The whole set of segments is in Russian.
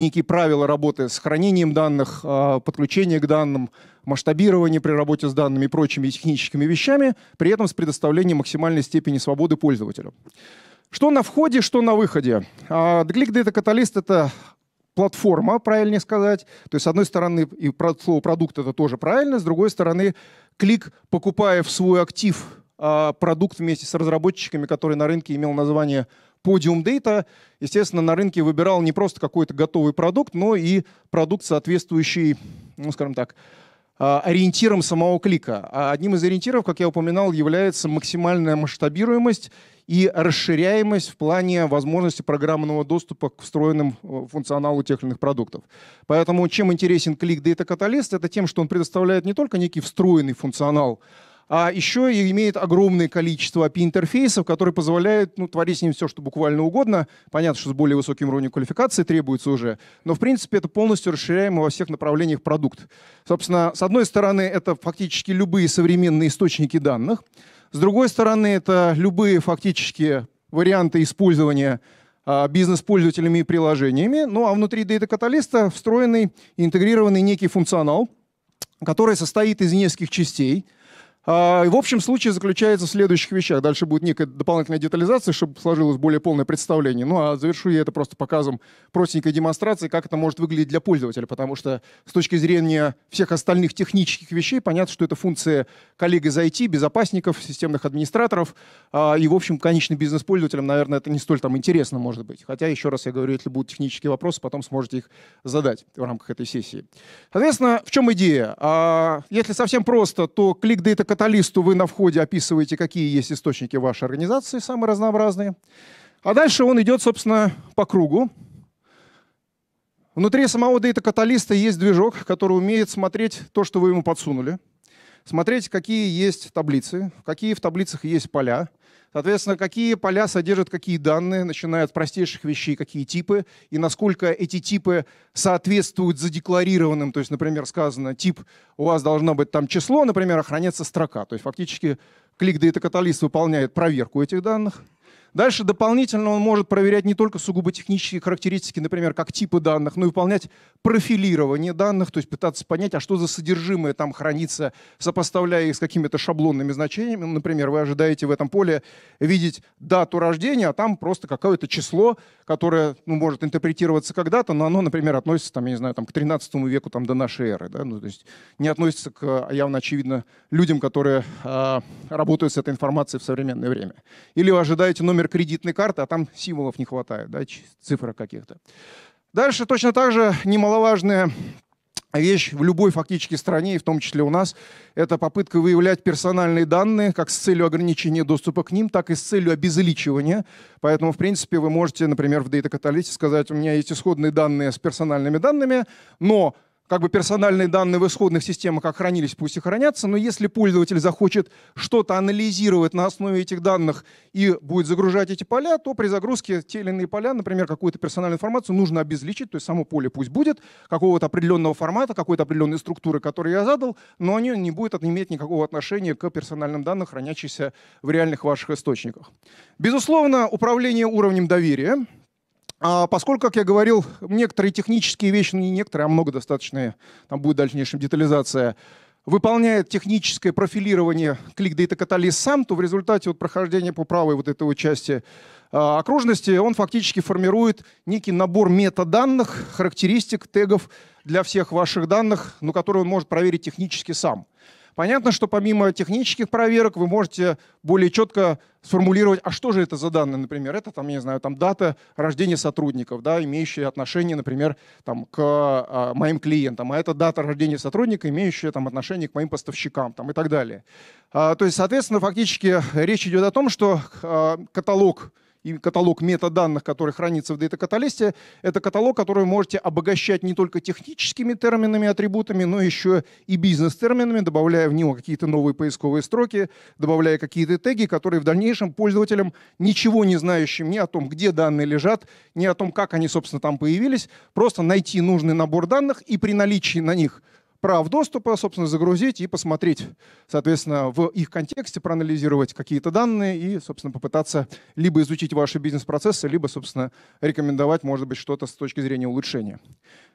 некие правила работы с хранением данных, а, подключение к данным, масштабирование при работе с данными и прочими техническими вещами, при этом с предоставлением максимальной степени свободы пользователю. Что на входе, что на выходе. А, Click Data Catalyst — это платформа, правильнее сказать. То есть, с одной стороны, и слово «продукт» — это тоже правильно, с другой стороны, клик, покупая в свой актив а, продукт вместе с разработчиками, который на рынке имел название подиум Data, естественно, на рынке выбирал не просто какой-то готовый продукт, но и продукт, соответствующий, ну, скажем так, а, ориентиром самого клика. А одним из ориентиров, как я упоминал, является максимальная масштабируемость и расширяемость в плане возможности программного доступа к встроенным э, функционалу тех или иных продуктов. Поэтому чем интересен клик Data Catalyst, это тем, что он предоставляет не только некий встроенный функционал, а еще и имеет огромное количество API-интерфейсов, которые позволяют ну, творить с ним все, что буквально угодно. Понятно, что с более высоким уровнем квалификации требуется уже, но, в принципе, это полностью расширяемый во всех направлениях продукт. Собственно, с одной стороны, это фактически любые современные источники данных, с другой стороны, это любые фактически варианты использования а, бизнес-пользователями и приложениями, ну а внутри Data Catalyst встроенный интегрированный некий функционал, который состоит из нескольких частей — а, в общем случай заключается в следующих вещах. Дальше будет некая дополнительная детализация, чтобы сложилось более полное представление. Ну а завершу я это просто показом простенькой демонстрации, как это может выглядеть для пользователя, потому что с точки зрения всех остальных технических вещей понятно, что это функция коллег из IT, безопасников, системных администраторов. А, и, в общем, конечным бизнес-пользователям, наверное, это не столь там интересно может быть. Хотя, еще раз я говорю, если будут технические вопросы, потом сможете их задать в рамках этой сессии. Соответственно, в чем идея? А, если совсем просто, то клик Data каталисту вы на входе описываете, какие есть источники вашей организации, самые разнообразные. А дальше он идет, собственно, по кругу. Внутри самого дейта-каталиста есть движок, который умеет смотреть то, что вы ему подсунули – смотреть, какие есть таблицы, какие в таблицах есть поля, соответственно, какие поля содержат какие данные, начиная от простейших вещей, какие типы, и насколько эти типы соответствуют задекларированным, то есть, например, сказано, тип у вас должно быть там число, например, охраняется а строка, то есть фактически клик Data Catalyst выполняет проверку этих данных – Дальше дополнительно он может проверять не только сугубо технические характеристики, например, как типы данных, но и выполнять профилирование данных, то есть пытаться понять, а что за содержимое там хранится, сопоставляя их с какими-то шаблонными значениями. Например, вы ожидаете в этом поле видеть дату рождения, а там просто какое-то число, которое ну, может интерпретироваться когда-то, но оно, например, относится там, я не знаю, там, к 13 веку там, до нашей эры. Да? Ну, то есть не относится к, а, явно очевидно, людям, которые э, работают с этой информацией в современное время. Или вы ожидаете номер номер кредитной карты, а там символов не хватает, да, цифр каких-то. Дальше точно так же немаловажная вещь в любой фактически стране, и в том числе у нас, это попытка выявлять персональные данные как с целью ограничения доступа к ним, так и с целью обезличивания. Поэтому, в принципе, вы можете, например, в Data Catalyst сказать, у меня есть исходные данные с персональными данными, но как бы персональные данные в исходных системах хранились, пусть и хранятся, но если пользователь захочет что-то анализировать на основе этих данных и будет загружать эти поля, то при загрузке те или иные поля, например, какую-то персональную информацию нужно обезличить, то есть само поле пусть будет какого-то определенного формата, какой-то определенной структуры, которую я задал, но они не будут иметь никакого отношения к персональным данным, хранящимся в реальных ваших источниках. Безусловно, управление уровнем доверия, а поскольку, как я говорил, некоторые технические вещи, ну не некоторые, а много достаточно, там будет в дальнейшем детализация, выполняет техническое профилирование клик-дейта катализ сам, то в результате вот прохождения по правой вот этой вот части а, окружности он фактически формирует некий набор метаданных, характеристик, тегов для всех ваших данных, но которые он может проверить технически сам. Понятно, что помимо технических проверок вы можете более четко сформулировать, а что же это за данные, например, это там, я не знаю, там дата рождения сотрудников, да, имеющие отношение, например, там, к а, моим клиентам, а это дата рождения сотрудника, имеющая там отношение к моим поставщикам там, и так далее. А, то есть, соответственно, фактически речь идет о том, что а, каталог и каталог метаданных, который хранится в дата-каталисте, это каталог, который вы можете обогащать не только техническими терминами, атрибутами, но еще и бизнес-терминами, добавляя в него какие-то новые поисковые строки, добавляя какие-то теги, которые в дальнейшем пользователям, ничего не знающим ни о том, где данные лежат, ни о том, как они, собственно, там появились, просто найти нужный набор данных и при наличии на них – прав доступа, собственно, загрузить и посмотреть, соответственно, в их контексте, проанализировать какие-то данные и, собственно, попытаться либо изучить ваши бизнес-процессы, либо, собственно, рекомендовать, может быть, что-то с точки зрения улучшения.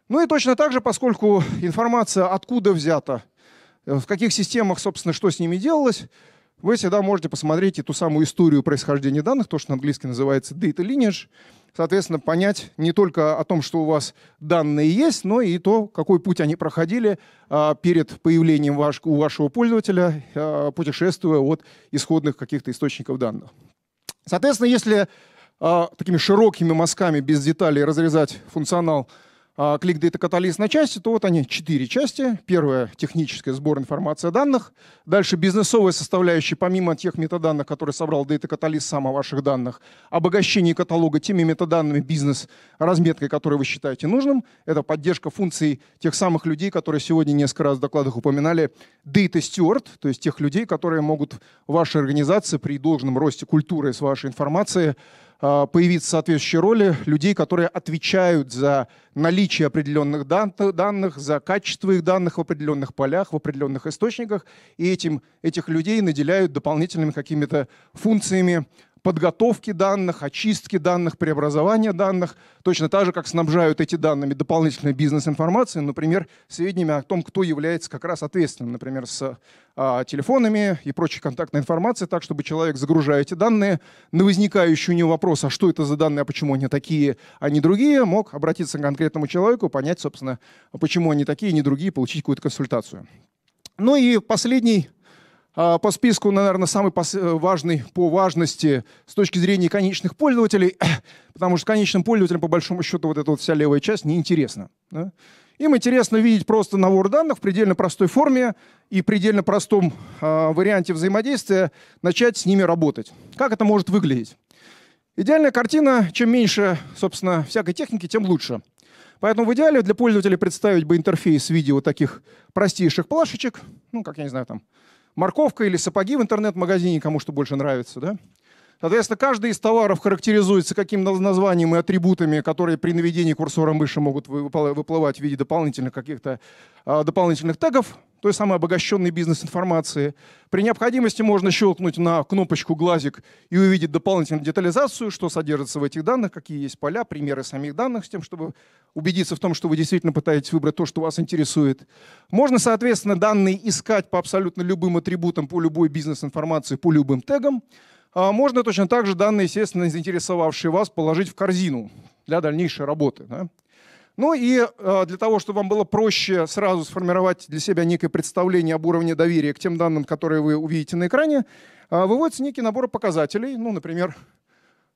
Ну и точно так же, поскольку информация откуда взята, э, в каких системах, собственно, что с ними делалось, вы всегда можете посмотреть и ту самую историю происхождения данных, то, что на английский называется data lineage, соответственно, понять не только о том, что у вас данные есть, но и то, какой путь они проходили а, перед появлением ваш, у вашего пользователя, а, путешествуя от исходных каких-то источников данных. Соответственно, если а, такими широкими мазками без деталей разрезать функционал а, клик Data Catalyst на части, то вот они четыре части. Первая — техническая сбор информации о данных. Дальше бизнесовая составляющая, помимо тех метаданных, которые собрал Data Catalyst сам о ваших данных, обогащение каталога теми метаданными бизнес-разметкой, которые вы считаете нужным. Это поддержка функций тех самых людей, которые сегодня несколько раз в докладах упоминали. Data Steward, то есть тех людей, которые могут в вашей организации при должном росте культуры с вашей информацией Э, появиться соответствующие роли людей, которые отвечают за наличие определенных данных, за качество их данных в определенных полях, в определенных источниках, и этим, этих людей наделяют дополнительными какими-то функциями подготовки данных, очистки данных, преобразования данных, точно так же, как снабжают эти данными дополнительной бизнес-информацией, например, сведениями о том, кто является как раз ответственным, например, с а, телефонами и прочей контактной информацией, так, чтобы человек, загружая эти данные, на возникающий у него вопрос, а что это за данные, а почему они такие, а не другие, мог обратиться к конкретному человеку, понять, собственно, почему они такие, а не другие, получить какую-то консультацию. Ну и последний а, по списку, наверное, самый э, важный по важности с точки зрения конечных пользователей, потому что конечным пользователям, по большому счету, вот эта вот вся левая часть неинтересна. Да? Им интересно видеть просто набор данных в предельно простой форме и предельно простом э, варианте взаимодействия начать с ними работать. Как это может выглядеть? Идеальная картина, чем меньше, собственно, всякой техники, тем лучше. Поэтому в идеале для пользователя представить бы интерфейс в виде вот таких простейших плашечек, ну, как, я не знаю, там, морковка или сапоги в интернет-магазине, кому что больше нравится, да? Соответственно, каждый из товаров характеризуется каким то названием и атрибутами, которые при наведении курсора мыши могут выплывать в виде дополнительных каких-то а, дополнительных тегов той самой обогащенной бизнес-информации. При необходимости можно щелкнуть на кнопочку «Глазик» и увидеть дополнительную детализацию, что содержится в этих данных, какие есть поля, примеры самих данных, с тем, чтобы убедиться в том, что вы действительно пытаетесь выбрать то, что вас интересует. Можно, соответственно, данные искать по абсолютно любым атрибутам, по любой бизнес-информации, по любым тегам. А можно точно так же данные, естественно, заинтересовавшие вас, положить в корзину для дальнейшей работы. Ну и э, для того, чтобы вам было проще сразу сформировать для себя некое представление об уровне доверия к тем данным, которые вы увидите на экране, э, выводится некий набор показателей, ну, например,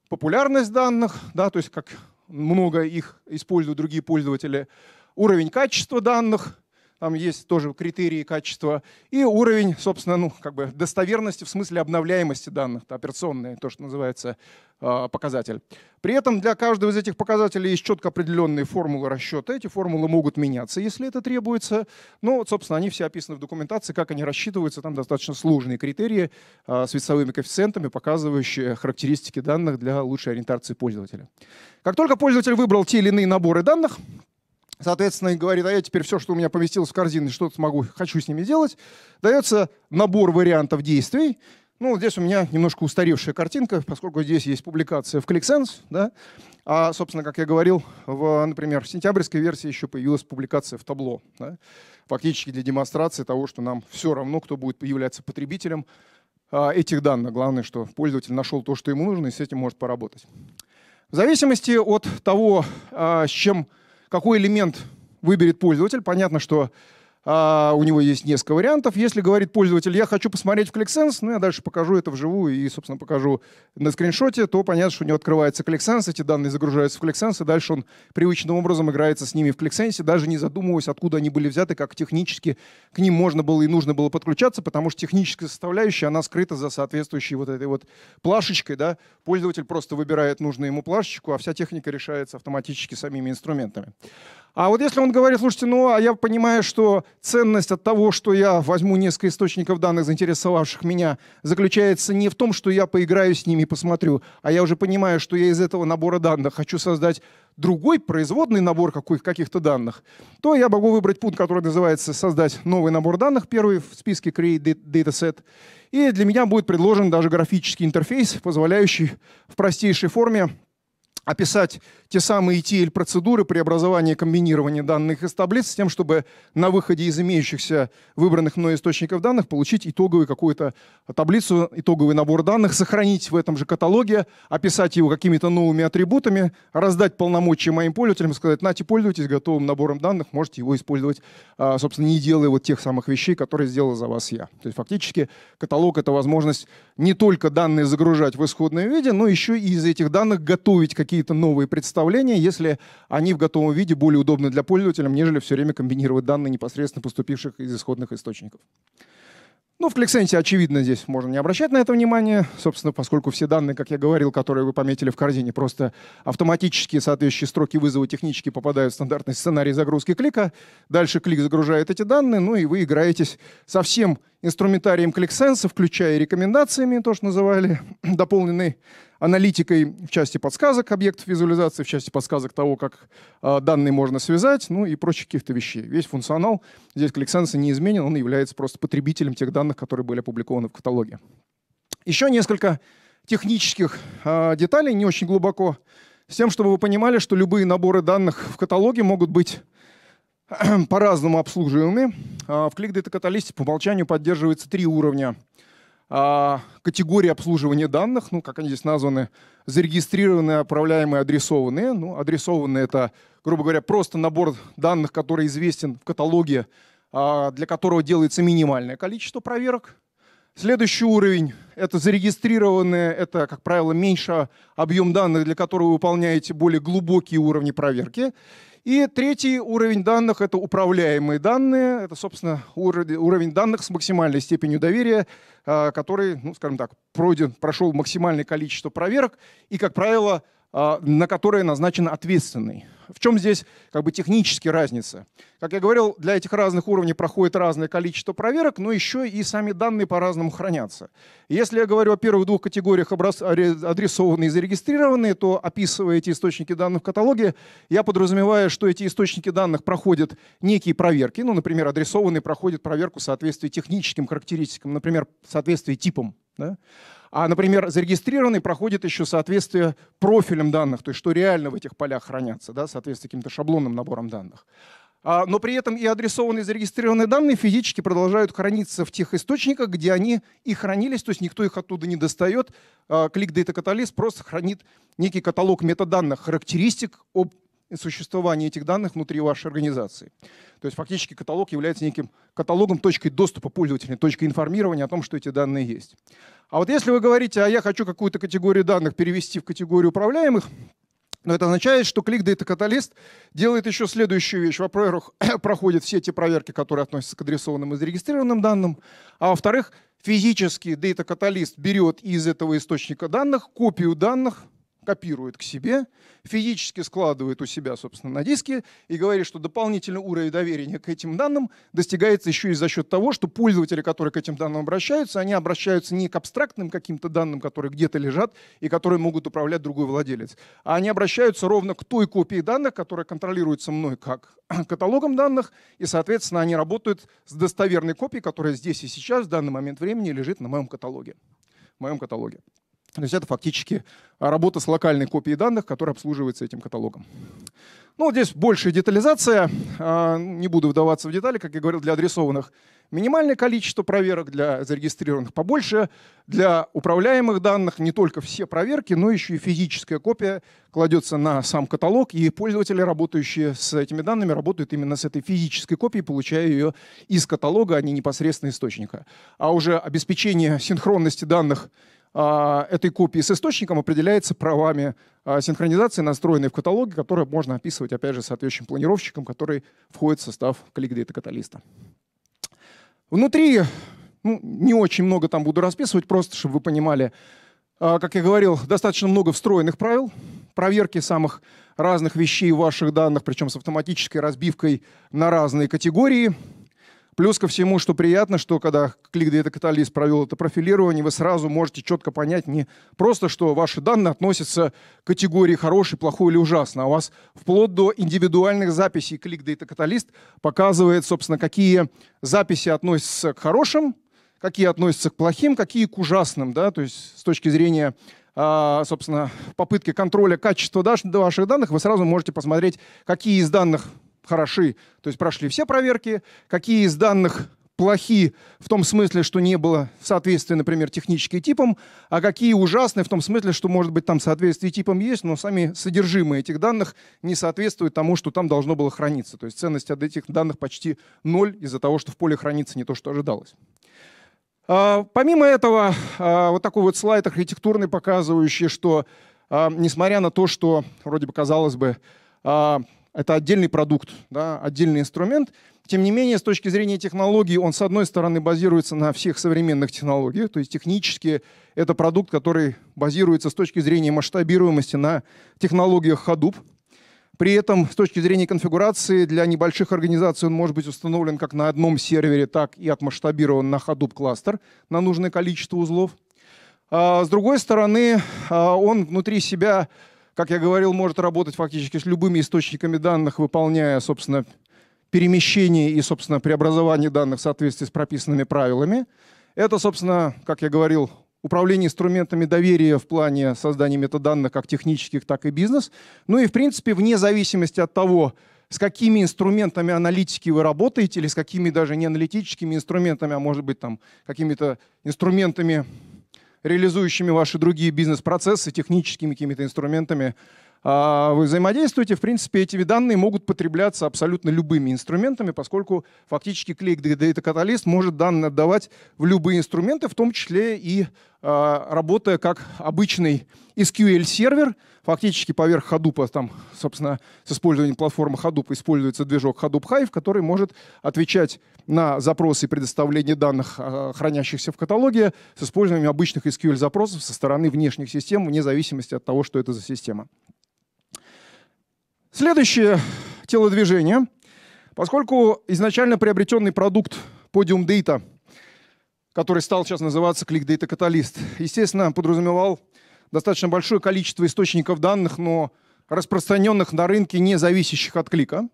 популярность данных, да, то есть как много их используют другие пользователи, уровень качества данных, там есть тоже критерии качества, и уровень, собственно, ну, как бы достоверности в смысле обновляемости данных, операционный, то, что называется а, показатель. При этом для каждого из этих показателей есть четко определенные формулы расчета. Эти формулы могут меняться, если это требуется. Но, собственно, они все описаны в документации, как они рассчитываются. Там достаточно сложные критерии а, с весовыми коэффициентами, показывающие характеристики данных для лучшей ориентации пользователя. Как только пользователь выбрал те или иные наборы данных, соответственно, и говорит, а я теперь все, что у меня поместилось в корзину, что-то смогу, хочу с ними делать. Дается набор вариантов действий. Ну, здесь у меня немножко устаревшая картинка, поскольку здесь есть публикация в ClickSense, да, а, собственно, как я говорил, в, например, в сентябрьской версии еще появилась публикация в табло, да, фактически для демонстрации того, что нам все равно, кто будет являться потребителем а, этих данных. Главное, что пользователь нашел то, что ему нужно, и с этим может поработать. В зависимости от того, а, с чем какой элемент выберет пользователь. Понятно, что а, у него есть несколько вариантов. Если говорит пользователь, я хочу посмотреть в ClickSense, ну я дальше покажу это вживую и, собственно, покажу на скриншоте, то понятно, что у него открывается ClickSense, эти данные загружаются в ClickSense, и дальше он привычным образом играется с ними в ClickSense, даже не задумываясь, откуда они были взяты, как технически к ним можно было и нужно было подключаться, потому что техническая составляющая, она скрыта за соответствующей вот этой вот плашечкой, да. Пользователь просто выбирает нужную ему плашечку, а вся техника решается автоматически самими инструментами. А вот если он говорит, слушайте, ну, а я понимаю, что ценность от того, что я возьму несколько источников данных, заинтересовавших меня, заключается не в том, что я поиграю с ними и посмотрю, а я уже понимаю, что я из этого набора данных хочу создать другой производный набор каких-то данных, то я могу выбрать пункт, который называется «Создать новый набор данных», первый в списке «Create Dataset», и для меня будет предложен даже графический интерфейс, позволяющий в простейшей форме описать те самые ETL-процедуры преобразования и комбинирования данных из таблиц с тем, чтобы на выходе из имеющихся выбранных мной источников данных получить итоговую какую-то таблицу, итоговый набор данных, сохранить в этом же каталоге, описать его какими-то новыми атрибутами, раздать полномочия моим пользователям и сказать, нате, пользуйтесь готовым набором данных, можете его использовать, а, собственно, не делая вот тех самых вещей, которые сделал за вас я. То есть фактически каталог — это возможность не только данные загружать в исходное виде, но еще и из этих данных готовить какие-то какие-то новые представления, если они в готовом виде более удобны для пользователя, нежели все время комбинировать данные непосредственно поступивших из исходных источников. Ну, в ClickSense, очевидно, здесь можно не обращать на это внимания, собственно, поскольку все данные, как я говорил, которые вы пометили в корзине, просто автоматически соответствующие строки вызова технички попадают в стандартный сценарий загрузки клика. Дальше клик загружает эти данные, ну и вы играетесь совсем инструментарием кликсенса, включая рекомендациями, то, что называли, дополненной аналитикой в части подсказок объектов визуализации, в части подсказок того, как э, данные можно связать, ну и прочих каких-то вещей. Весь функционал здесь кликсенса не изменен, он является просто потребителем тех данных, которые были опубликованы в каталоге. Еще несколько технических э, деталей, не очень глубоко, с тем, чтобы вы понимали, что любые наборы данных в каталоге могут быть по-разному обслуживаемы. А, в клик-дата-каталисте по умолчанию поддерживается три уровня. А, категории обслуживания данных, ну, как они здесь названы, зарегистрированные, отправляемые, адресованные. Ну, адресованные — это, грубо говоря, просто набор данных, который известен в каталоге, а, для которого делается минимальное количество проверок. Следующий уровень – это зарегистрированные, это, как правило, меньше объем данных, для которого вы выполняете более глубокие уровни проверки. И третий уровень данных – это управляемые данные. Это, собственно, уровень данных с максимальной степенью доверия, а, который, ну, скажем так, пройден, прошел максимальное количество проверок и, как правило, а, на которые назначен ответственный. В чем здесь как бы технические разница? Как я говорил, для этих разных уровней проходит разное количество проверок, но еще и сами данные по-разному хранятся. Если я говорю о первых двух категориях адресованные и зарегистрированные, то описывая эти источники данных в каталоге, я подразумеваю, что эти источники данных проходят некие проверки. Ну, например, адресованные проходят проверку в соответствии техническим характеристикам, например, в соответствии типам. Да? А, например, зарегистрированный проходит еще соответствие профилям данных, то есть что реально в этих полях хранятся, да, соответствие каким-то шаблонным наборам данных. А, но при этом и адресованные и зарегистрированные данные физически продолжают храниться в тех источниках, где они и хранились, то есть никто их оттуда не достает. А, Click Data Catalyst просто хранит некий каталог метаданных, характеристик об существования этих данных внутри вашей организации. То есть фактически каталог является неким каталогом, точкой доступа пользователя, точкой информирования о том, что эти данные есть. А вот если вы говорите, а я хочу какую-то категорию данных перевести в категорию управляемых, но это означает, что клик Data Catalyst делает еще следующую вещь. Во-первых, проходит все те проверки, которые относятся к адресованным и зарегистрированным данным. А во-вторых, физически Data Catalyst берет из этого источника данных копию данных, копирует к себе, физически складывает у себя, собственно, на диске и говорит, что дополнительный уровень доверия к этим данным достигается еще и за счет того, что пользователи, которые к этим данным обращаются, они обращаются не к абстрактным каким-то данным, которые где-то лежат и которые могут управлять другой владелец, а они обращаются ровно к той копии данных, которая контролируется мной как каталогом данных, и, соответственно, они работают с достоверной копией, которая здесь и сейчас, в данный момент времени, лежит на моем каталоге. В моем каталоге. То есть это фактически а, работа с локальной копией данных, которая обслуживается этим каталогом. Ну, здесь большая детализация. А, не буду вдаваться в детали. Как я говорил, для адресованных минимальное количество проверок, для зарегистрированных побольше. Для управляемых данных не только все проверки, но еще и физическая копия кладется на сам каталог, и пользователи, работающие с этими данными, работают именно с этой физической копией, получая ее из каталога, а не непосредственно источника. А уже обеспечение синхронности данных — а, этой копии с источником определяется правами а, синхронизации, настроенной в каталоге, которые можно описывать, опять же, соответствующим планировщиком, который входит в состав ClickData каталиста. Внутри, ну, не очень много там буду расписывать, просто чтобы вы понимали, а, как я говорил, достаточно много встроенных правил, проверки самых разных вещей ваших данных, причем с автоматической разбивкой на разные категории, Плюс ко всему, что приятно, что когда клик Data Catalyst провел это профилирование, вы сразу можете четко понять не просто, что ваши данные относятся к категории хороший, плохой или ужасно, а у вас вплоть до индивидуальных записей клик Data Catalyst показывает, собственно, какие записи относятся к хорошим, какие относятся к плохим, какие к ужасным, да, то есть с точки зрения а, собственно, попытки контроля качества ваших данных, вы сразу можете посмотреть, какие из данных хороши, то есть прошли все проверки, какие из данных плохи в том смысле, что не было соответствия, например, техническим типам, а какие ужасны в том смысле, что, может быть, там соответствие типам есть, но сами содержимое этих данных не соответствует тому, что там должно было храниться. То есть ценность от этих данных почти ноль из-за того, что в поле хранится не то, что ожидалось. А, помимо этого, а, вот такой вот слайд архитектурный, показывающий, что а, несмотря на то, что, вроде бы, казалось бы, это отдельный продукт, да, отдельный инструмент. Тем не менее, с точки зрения технологий, он, с одной стороны, базируется на всех современных технологиях, то есть технически это продукт, который базируется с точки зрения масштабируемости на технологиях Hadoop. При этом, с точки зрения конфигурации, для небольших организаций он может быть установлен как на одном сервере, так и отмасштабирован на Hadoop кластер на нужное количество узлов. А, с другой стороны, а, он внутри себя как я говорил, может работать фактически с любыми источниками данных, выполняя, собственно, перемещение и, собственно, преобразование данных в соответствии с прописанными правилами. Это, собственно, как я говорил, управление инструментами доверия в плане создания метаданных как технических, так и бизнес. Ну и, в принципе, вне зависимости от того, с какими инструментами аналитики вы работаете или с какими даже не аналитическими инструментами, а может быть там какими-то инструментами реализующими ваши другие бизнес-процессы, техническими какими-то инструментами а, вы взаимодействуете. В принципе, эти данные могут потребляться абсолютно любыми инструментами, поскольку фактически клик Data Catalyst может данные отдавать в любые инструменты, в том числе и Э, работая как обычный SQL-сервер, фактически поверх Hadoop, а, там, собственно, с использованием платформы Hadoop используется движок Hadoop Hive, который может отвечать на запросы предоставления данных, а, хранящихся в каталоге, с использованием обычных SQL-запросов со стороны внешних систем, вне зависимости от того, что это за система. Следующее телодвижение. Поскольку изначально приобретенный продукт Podium Data — который стал сейчас называться ClickData Catalyst. Естественно, подразумевал достаточно большое количество источников данных, но распространенных на рынке, не зависящих от клика.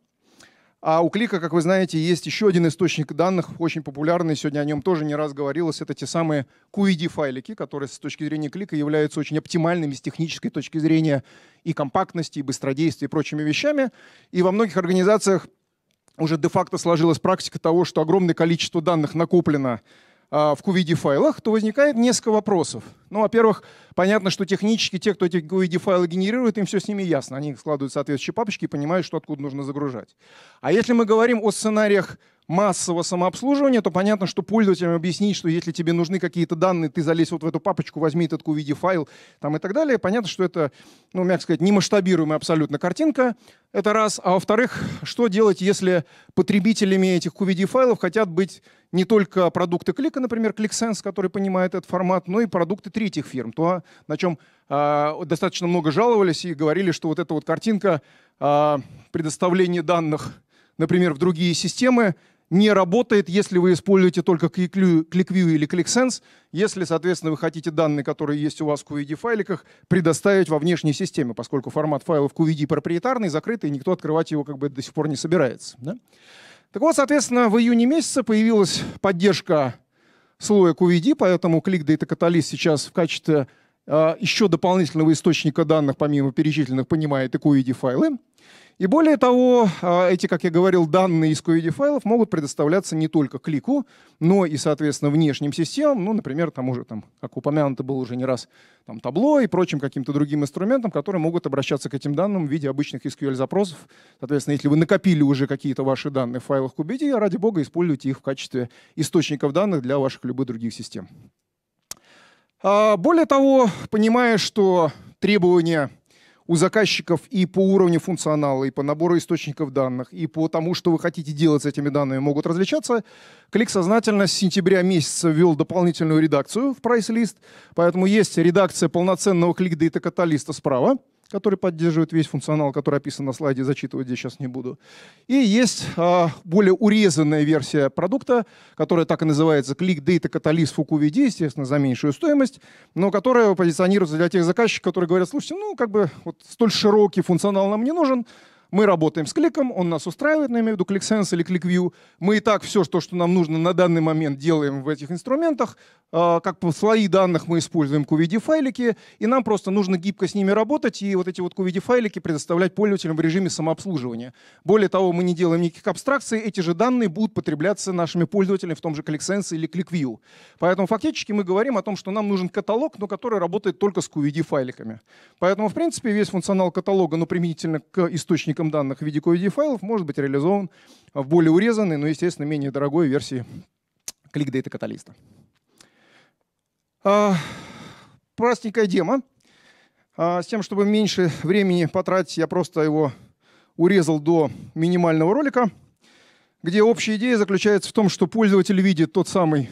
А у клика, как вы знаете, есть еще один источник данных, очень популярный, сегодня о нем тоже не раз говорилось, это те самые QED-файлики, которые с точки зрения клика являются очень оптимальными с технической точки зрения и компактности, и быстродействия, и прочими вещами. И во многих организациях уже де-факто сложилась практика того, что огромное количество данных накоплено а, в QVD файлах, то возникает несколько вопросов. Ну, во-первых, понятно, что технически те, кто эти QVD файлы генерирует, им все с ними ясно. Они складывают соответствующие папочки и понимают, что откуда нужно загружать. А если мы говорим о сценариях массового самообслуживания, то понятно, что пользователям объяснить, что если тебе нужны какие-то данные, ты залезь вот в эту папочку, возьми этот QVD файл там, и так далее. Понятно, что это, ну, мягко сказать, немасштабируемая абсолютно картинка. Это раз. А во-вторых, что делать, если потребителями этих QVD файлов хотят быть не только продукты клика, например, ClickSense, который понимает этот формат, но и продукты третьих фирм. То, на чем э, а, достаточно много жаловались и говорили, что вот эта вот картинка э, предоставления данных, например, в другие системы, не работает, если вы используете только ClickView или ClickSense, если, соответственно, вы хотите данные, которые есть у вас в QED файликах, предоставить во внешней системе, поскольку формат файлов QED проприетарный, закрытый, и никто открывать его как бы до сих пор не собирается. Да? Так вот, соответственно, в июне месяце появилась поддержка слоя QED, поэтому ClickData Data Catalyst сейчас в качестве а, еще дополнительного источника данных, помимо перечисленных, понимает и QED-файлы. И более того, а, эти, как я говорил, данные из QED-файлов могут предоставляться не только клику, но и, соответственно, внешним системам, ну, например, там уже там, как упомянуто было уже не раз, там, табло и прочим каким-то другим инструментам, которые могут обращаться к этим данным в виде обычных SQL-запросов. Соответственно, если вы накопили уже какие-то ваши данные в файлах QBD, ради бога, используйте их в качестве источников данных для ваших любых других систем. А, более того, понимая, что требования у заказчиков и по уровню функционала, и по набору источников данных, и по тому, что вы хотите делать с этими данными, могут различаться. Клик сознательно с сентября месяца ввел дополнительную редакцию в прайс-лист, поэтому есть редакция полноценного клик-дейта-каталиста справа, который поддерживает весь функционал, который описан на слайде, зачитывать здесь сейчас не буду. И есть э, более урезанная версия продукта, которая так и называется Click Data Catalyst Fuku VD, естественно, за меньшую стоимость, но которая позиционируется для тех заказчиков, которые говорят, слушайте, ну, как бы вот столь широкий функционал нам не нужен, мы работаем с кликом, он нас устраивает, я имею в виду ClickSense или ClickView. Мы и так все, что, что нам нужно на данный момент, делаем в этих инструментах. А, как по слои данных мы используем QVD-файлики, и нам просто нужно гибко с ними работать и вот эти вот QVD-файлики предоставлять пользователям в режиме самообслуживания. Более того, мы не делаем никаких абстракций, эти же данные будут потребляться нашими пользователями в том же ClickSense или ClickView. Поэтому фактически мы говорим о том, что нам нужен каталог, но который работает только с QVD-файликами. Поэтому, в принципе, весь функционал каталога, но ну, применительно к источникам объектом данных в виде QED-файлов может быть реализован в более урезанной, но, естественно, менее дорогой версии ClickData каталиста. А, простенькая демо. А, с тем, чтобы меньше времени потратить, я просто его урезал до минимального ролика, где общая идея заключается в том, что пользователь видит тот самый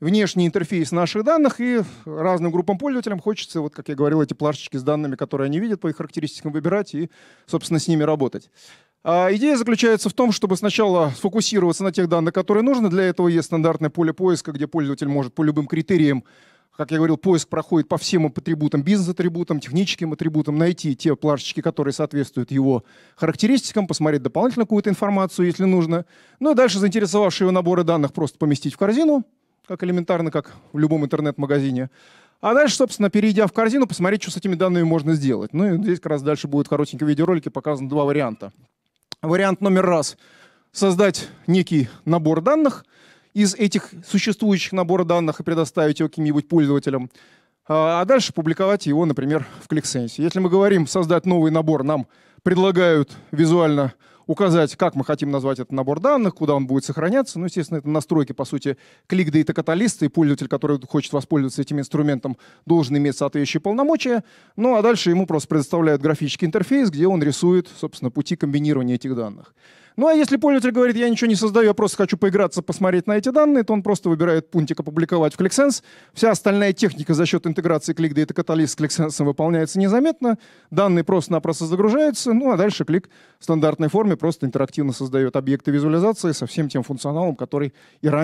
внешний интерфейс наших данных, и разным группам пользователям хочется, вот как я говорил, эти плашечки с данными, которые они видят, по их характеристикам выбирать и, собственно, с ними работать. А идея заключается в том, чтобы сначала сфокусироваться на тех данных, которые нужны. Для этого есть стандартное поле поиска, где пользователь может по любым критериям как я говорил, поиск проходит по всем атрибутам, бизнес-атрибутам, техническим атрибутам, найти те плашечки, которые соответствуют его характеристикам, посмотреть дополнительно какую-то информацию, если нужно. Ну и дальше заинтересовавшие его наборы данных просто поместить в корзину, как элементарно, как в любом интернет-магазине. А дальше, собственно, перейдя в корзину, посмотреть, что с этими данными можно сделать. Ну и здесь как раз дальше будут коротенькие видеоролики, показаны два варианта. Вариант номер раз — создать некий набор данных из этих существующих наборов данных и предоставить его каким-нибудь пользователям. А, а дальше публиковать его, например, в ClickSense. Если мы говорим создать новый набор, нам предлагают визуально указать, как мы хотим назвать этот набор данных, куда он будет сохраняться. Ну, естественно, это настройки, по сути, клик-дейта каталиста, и пользователь, который хочет воспользоваться этим инструментом, должен иметь соответствующие полномочия. Ну, а дальше ему просто предоставляют графический интерфейс, где он рисует, собственно, пути комбинирования этих данных. Ну а если пользователь говорит, я ничего не создаю, я просто хочу поиграться, посмотреть на эти данные, то он просто выбирает пунктик «Опубликовать в ClickSense». Вся остальная техника за счет интеграции ClickData Catalyst с ClickSense выполняется незаметно. Данные просто-напросто загружаются. Ну а дальше клик в стандартной форме просто интерактивно создает объекты визуализации со всем тем функционалом, который и ранее